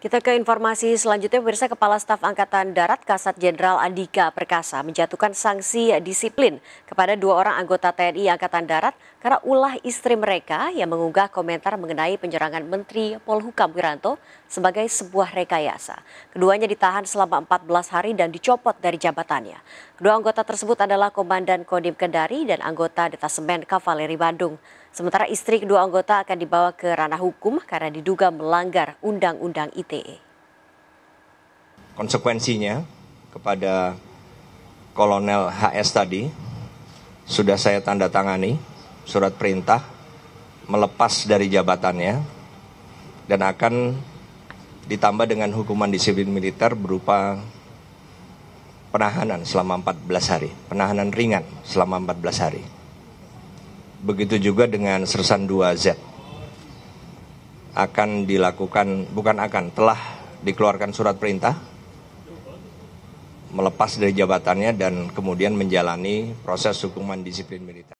Kita ke informasi selanjutnya, pemirsa Kepala Staf Angkatan Darat Kasat Jenderal Andika Perkasa menjatuhkan sanksi disiplin kepada dua orang anggota TNI Angkatan Darat karena ulah istri mereka yang mengunggah komentar mengenai penyerangan Menteri Polhukam Wiranto sebagai sebuah rekayasa. Keduanya ditahan selama 14 hari dan dicopot dari jabatannya. Kedua anggota tersebut adalah Komandan Kodim Kendari dan anggota Detasemen Kavaleri Bandung. Sementara istri kedua anggota akan dibawa ke ranah hukum karena diduga melanggar Undang-Undang ITE. Konsekuensinya kepada Kolonel HS tadi sudah saya tanda tangani surat perintah melepas dari jabatannya dan akan ditambah dengan hukuman disiplin militer berupa penahanan selama 14 hari, penahanan ringan selama 14 hari. Begitu juga dengan Sersan 2Z. Akan dilakukan, bukan akan, telah dikeluarkan surat perintah melepas dari jabatannya dan kemudian menjalani proses hukuman disiplin militer.